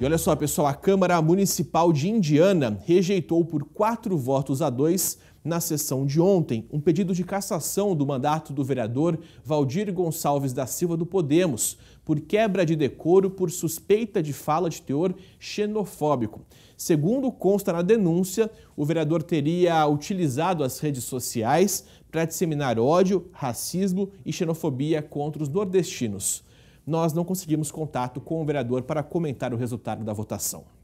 E olha só, pessoal, a Câmara Municipal de Indiana rejeitou por quatro votos a dois na sessão de ontem um pedido de cassação do mandato do vereador Valdir Gonçalves da Silva do Podemos por quebra de decoro por suspeita de fala de teor xenofóbico. Segundo consta na denúncia, o vereador teria utilizado as redes sociais para disseminar ódio, racismo e xenofobia contra os nordestinos nós não conseguimos contato com o vereador para comentar o resultado da votação.